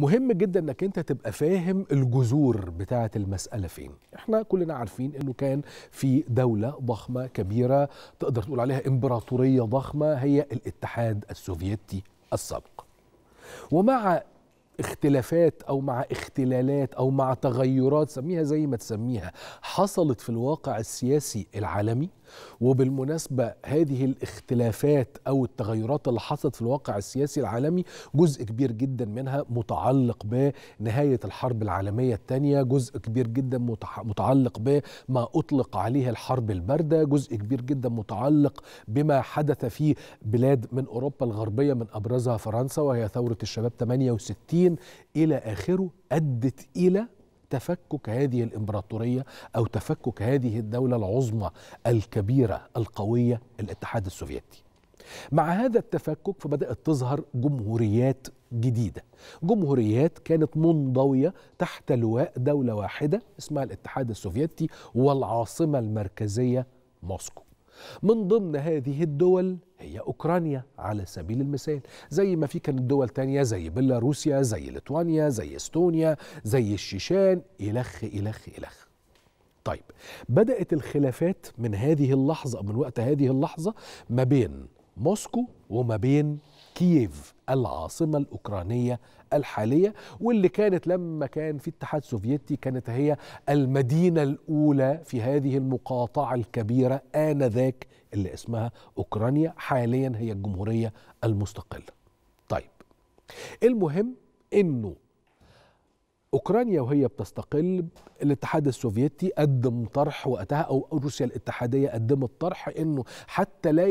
مهم جدا انك انت تبقى فاهم الجذور بتاعه المساله فين احنا كلنا عارفين انه كان في دوله ضخمه كبيره تقدر تقول عليها امبراطوريه ضخمه هي الاتحاد السوفيتي السابق ومع اختلافات او مع اختلالات او مع تغيرات سميها زي ما تسميها حصلت في الواقع السياسي العالمي وبالمناسبه هذه الاختلافات او التغيرات اللي حصلت في الواقع السياسي العالمي جزء كبير جدا منها متعلق بنهايه الحرب العالميه الثانيه، جزء كبير جدا متعلق بما اطلق عليه الحرب البارده، جزء كبير جدا متعلق بما حدث في بلاد من اوروبا الغربيه من ابرزها فرنسا وهي ثوره الشباب 68 الدين إلى آخره أدت إلى تفكك هذه الامبراطوريه او تفكك هذه الدوله العظمى الكبيره القويه الاتحاد السوفيتي. مع هذا التفكك فبدات تظهر جمهوريات جديده، جمهوريات كانت منضويه تحت لواء دوله واحده اسمها الاتحاد السوفيتي والعاصمه المركزيه موسكو. من ضمن هذه الدول هي أوكرانيا على سبيل المثال زي ما في كان دول تانية زي بيلاروسيا زي ليتوانيا زي استونيا زي الشيشان إلخ إلخ إلخ طيب بدأت الخلافات من هذه اللحظة من وقت هذه اللحظة ما بين موسكو وما بين كييف العاصمة الأوكرانية الحالية واللي كانت لما كان في الاتحاد السوفيتي كانت هي المدينة الأولى في هذه المقاطعة الكبيرة آنذاك اللي اسمها أوكرانيا حاليا هي الجمهورية المستقلة طيب المهم أنه اوكرانيا وهي بتستقل الاتحاد السوفيتي قدم طرح وقتها او روسيا الاتحاديه قدمت طرح انه حتى لا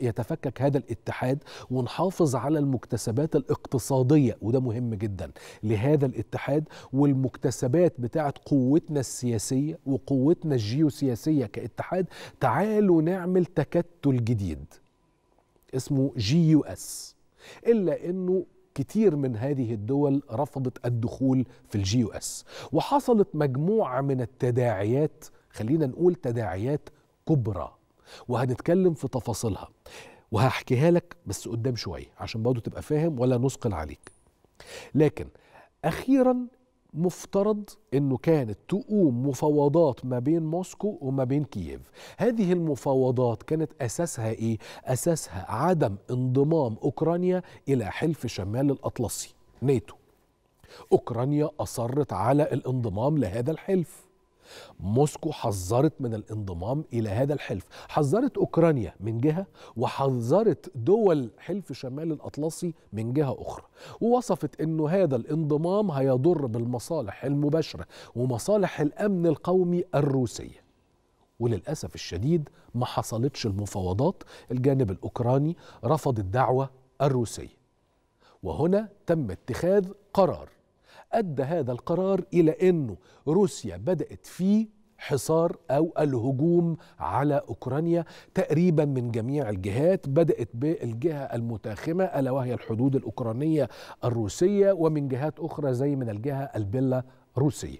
يتفكك هذا الاتحاد ونحافظ على المكتسبات الاقتصاديه وده مهم جدا لهذا الاتحاد والمكتسبات بتاعه قوتنا السياسيه وقوتنا الجيوسياسيه كاتحاد تعالوا نعمل تكتل جديد اسمه جي يو اس الا انه كتير من هذه الدول رفضت الدخول في الجيو اس وحصلت مجموعة من التداعيات خلينا نقول تداعيات كبرى وهنتكلم في تفاصيلها وهحكيها لك بس قدام شوية عشان برضه تبقى فاهم ولا نثقل عليك لكن أخيرا مفترض انه كانت تقوم مفاوضات ما بين موسكو وما بين كييف هذه المفاوضات كانت اساسها ايه اساسها عدم انضمام اوكرانيا الى حلف شمال الاطلسي ناتو اوكرانيا اصرت على الانضمام لهذا الحلف موسكو حذرت من الانضمام الى هذا الحلف، حذرت اوكرانيا من جهه وحذرت دول حلف شمال الاطلسي من جهه اخرى، ووصفت انه هذا الانضمام هيضر بالمصالح المباشره ومصالح الامن القومي الروسيه. وللاسف الشديد ما حصلتش المفاوضات، الجانب الاوكراني رفض الدعوه الروسيه. وهنا تم اتخاذ قرار ادى هذا القرار الى انه روسيا بدات في حصار او الهجوم على اوكرانيا تقريبا من جميع الجهات بدات بالجهه المتاخمه الا وهي الحدود الاوكرانيه الروسيه ومن جهات اخرى زي من الجهه البيلا روسيه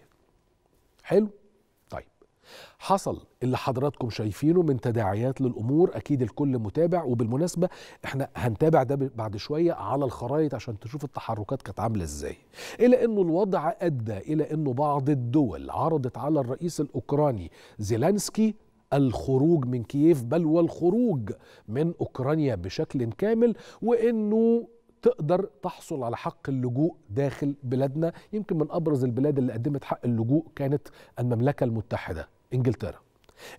حلو حصل اللي حضراتكم شايفينه من تداعيات للامور اكيد الكل متابع وبالمناسبه احنا هنتابع ده بعد شويه على الخرائط عشان تشوف التحركات كانت عامله ازاي الى انه الوضع ادى الى انه بعض الدول عرضت على الرئيس الاوكراني زيلانسكي الخروج من كييف بل والخروج من اوكرانيا بشكل كامل وانه تقدر تحصل على حق اللجوء داخل بلادنا يمكن من ابرز البلاد اللي قدمت حق اللجوء كانت المملكه المتحده انجلترا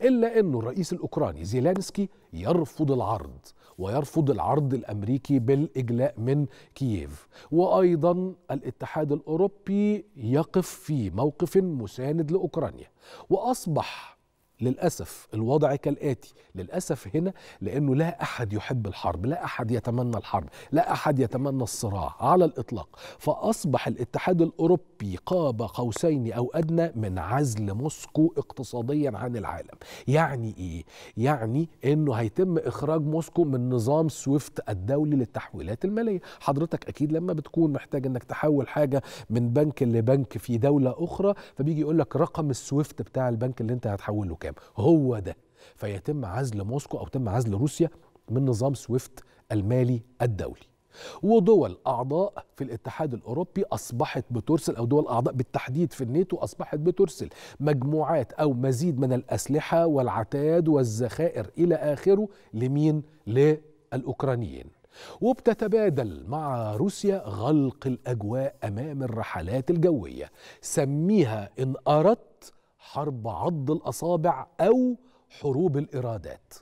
الا انه الرئيس الاوكراني زيلانسكي يرفض العرض ويرفض العرض الامريكي بالاجلاء من كييف وايضا الاتحاد الاوروبي يقف في موقف مساند لاوكرانيا واصبح للأسف الوضع كالآتي للأسف هنا لأنه لا أحد يحب الحرب لا أحد يتمنى الحرب لا أحد يتمنى الصراع على الإطلاق فأصبح الاتحاد الأوروبي قاب قوسين أو أدنى من عزل موسكو اقتصاديا عن العالم يعني إيه؟ يعني أنه هيتم إخراج موسكو من نظام سويفت الدولي للتحويلات المالية حضرتك أكيد لما بتكون محتاج أنك تحول حاجة من بنك لبنك في دولة أخرى فبيجي يقول لك رقم السويفت بتاع البنك اللي أنت هتحوله الحكام هو ده فيتم عزل موسكو أو تم عزل روسيا من نظام سويفت المالي الدولي ودول أعضاء في الاتحاد الأوروبي أصبحت بترسل أو دول أعضاء بالتحديد في الناتو أصبحت بترسل مجموعات أو مزيد من الأسلحة والعتاد والذخائر إلى آخره لمين؟ للأوكرانيين وبتتبادل مع روسيا غلق الأجواء أمام الرحلات الجوية سميها إن أردت حرب عض الاصابع او حروب الارادات